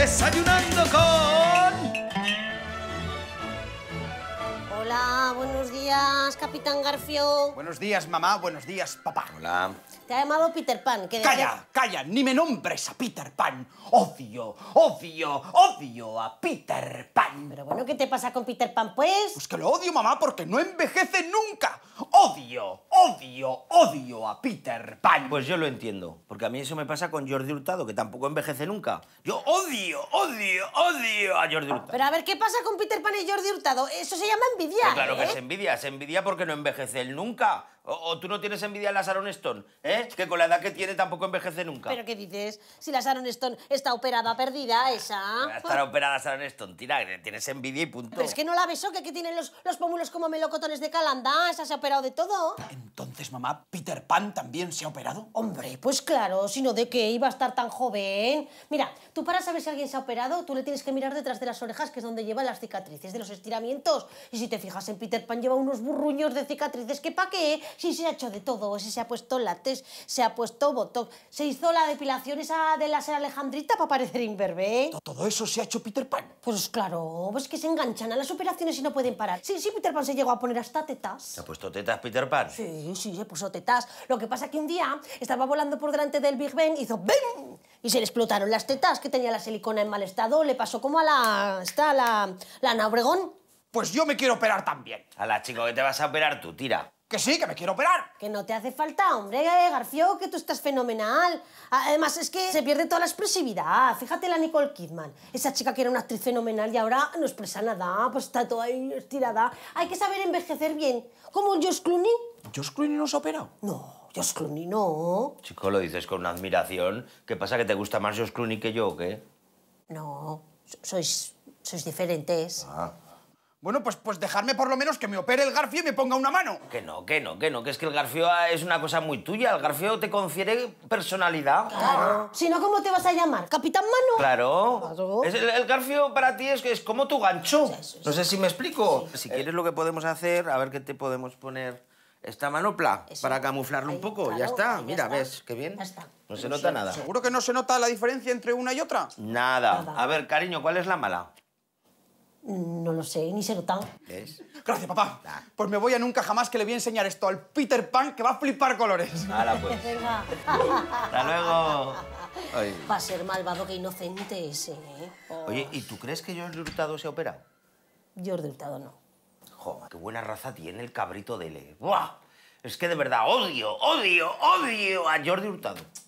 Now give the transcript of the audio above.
でさゆなんど Capitán Garfio. Buenos días, mamá. Buenos días, papá. Hola. Te ha llamado Peter Pan. Que ¡Calla! ¡Calla! ¡Ni me nombres a Peter Pan! ¡Odio, odio, odio a Peter Pan! Pero bueno, ¿qué te pasa con Peter Pan, pues? Pues que lo odio, mamá, porque no envejece nunca. ¡Odio, odio, odio a Peter Pan! Pues yo lo entiendo, porque a mí eso me pasa con Jordi Hurtado, que tampoco envejece nunca. Yo odio, odio, odio a Jordi Hurtado. Pero a ver, ¿qué pasa con Peter Pan y Jordi Hurtado? Eso se llama envidia, pues Claro que ¿eh? es envidia, es envidia porque que no envejece él nunca. O, tú no tienes envidia a la Sharon Stone, ¿eh? Que con la edad que tiene tampoco envejece nunca. ¿Pero qué dices? Si la Sharon Stone está operada, perdida, esa... Estará operada Sharon Stone, tira, tienes envidia y punto. Pero es que no la beso, que, que tienen los, los pómulos como melocotones de calanda, esa se ha operado de todo. Entonces, mamá, ¿Peter Pan también se ha operado? Hombre, pues claro, si no, ¿de qué iba a estar tan joven? Mira, tú para saber si alguien se ha operado, tú le tienes que mirar detrás de las orejas, que es donde lleva las cicatrices de los estiramientos. Y si te fijas en Peter Pan, lleva unos burruños de cicatrices, que pa' qué, si se ha hecho de todo, si se ha puesto látex, se ha puesto botox, se hizo la depilación esa de la ser Alejandrita para parecer imberbe. Todo eso se ha hecho Peter Pan. Pues claro, pues que se enganchan a las operaciones y no pueden parar. Sí, sí, Peter Pan se llegó a poner hasta tetas. ¿Se ha puesto tetas Peter Pan? Sí, sí, se puso tetas. Lo que pasa que un día estaba volando por delante del Big Ben, y hizo ¡BEM! y se le explotaron las tetas que tenía la silicona en mal estado. Le pasó como a la... está la... la Nabregón pues yo me quiero operar también. A chico, que te vas a operar tú, tira. Que sí, que me quiero operar. Que no te hace falta, hombre, eh, Garfio, que tú estás fenomenal. Además, es que se pierde toda la expresividad. Fíjate la Nicole Kidman. Esa chica que era una actriz fenomenal y ahora no expresa nada, pues está toda ahí estirada. Hay que saber envejecer bien. Como Josh Clooney. ¿Josh Clooney no se opera. No, Josh Clooney no. Chico, lo dices con una admiración. ¿Qué pasa, que te gusta más Josh Clooney que yo o qué? No, sois, sois diferentes. Ah. Bueno, pues, pues dejarme por lo menos que me opere el garfio y me ponga una mano. Que no, que no, que no, que es que el garfio ah, es una cosa muy tuya. El garfio te confiere personalidad. Claro. Si no, ¿cómo te vas a llamar? ¿Capitán Mano? Claro. el, garfio para ti es, es como tu gancho. No sé si me explico. Si quieres lo que podemos hacer, a ver qué te podemos poner esta manopla para camuflarlo un poco. ya está, mira, ves, qué bien. Ya está. No se nota nada. ¿Seguro que no se nota la diferencia entre una y otra? nada. A ver, cariño, ¿cuál es la mala? No lo sé, ni se notan. es? Gracias, papá. Pues me voy a nunca jamás que le voy a enseñar esto al Peter Pan que va a flipar colores. Pues. Hasta luego. Va a ser malvado que inocente ese, ¿eh? Oh. Oye, ¿y tú crees que Jordi Hurtado se ha operado? Jordi Hurtado no. Joder, qué buena raza tiene el cabrito de le ¡Buah! Es que de verdad odio, odio, odio a Jordi Hurtado.